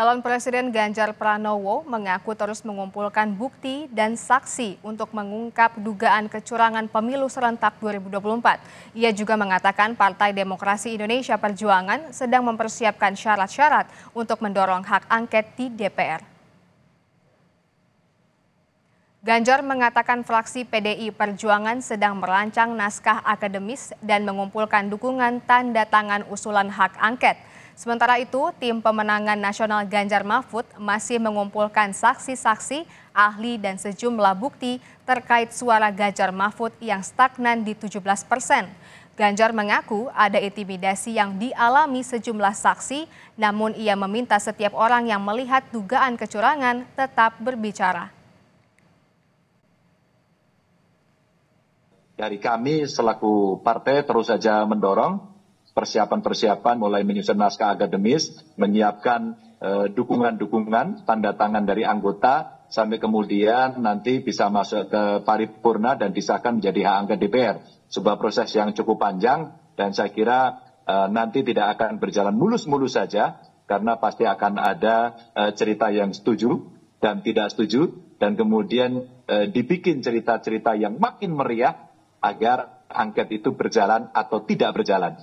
Calon Presiden Ganjar Pranowo mengaku terus mengumpulkan bukti dan saksi untuk mengungkap dugaan kecurangan pemilu serentak 2024. Ia juga mengatakan Partai Demokrasi Indonesia Perjuangan sedang mempersiapkan syarat-syarat untuk mendorong hak angket di DPR. Ganjar mengatakan fraksi PDI Perjuangan sedang merancang naskah akademis dan mengumpulkan dukungan tanda tangan usulan hak angket. Sementara itu, tim pemenangan nasional Ganjar Mahfud masih mengumpulkan saksi-saksi, ahli, dan sejumlah bukti terkait suara Ganjar Mahfud yang stagnan di 17 persen. Ganjar mengaku ada intimidasi yang dialami sejumlah saksi, namun ia meminta setiap orang yang melihat dugaan kecurangan tetap berbicara. dari kami selaku partai terus saja mendorong persiapan-persiapan mulai menyusun naskah akademis, menyiapkan eh, dukungan-dukungan, eh, tanda tangan dari anggota, sampai kemudian nanti bisa masuk ke paripurna dan disahkan menjadi hak angket DPR. Sebuah proses yang cukup panjang dan saya kira eh, nanti tidak akan berjalan mulus-mulus saja karena pasti akan ada eh, cerita yang setuju dan tidak setuju dan kemudian eh, dibikin cerita-cerita yang makin meriah agar angket itu berjalan atau tidak berjalan